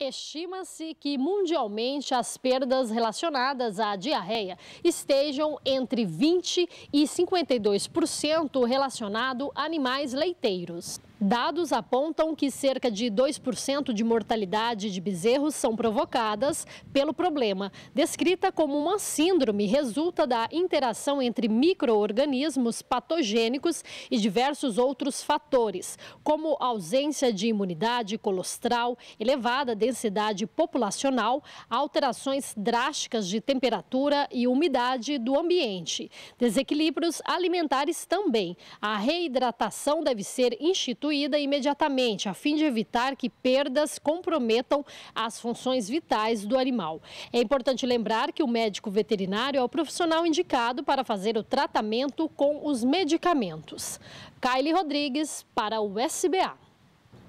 Estima-se que mundialmente as perdas relacionadas à diarreia estejam entre 20 e 52% relacionado a animais leiteiros. Dados apontam que cerca de 2% de mortalidade de bezerros são provocadas pelo problema, descrita como uma síndrome resulta da interação entre microorganismos patogênicos e diversos outros fatores, como ausência de imunidade colostral, elevada densidade populacional, alterações drásticas de temperatura e umidade do ambiente, desequilíbrios alimentares também. A reidratação deve ser instituída imediatamente, a fim de evitar que perdas comprometam as funções vitais do animal. É importante lembrar que o médico veterinário é o profissional indicado para fazer o tratamento com os medicamentos. Kylie Rodrigues para o SBA.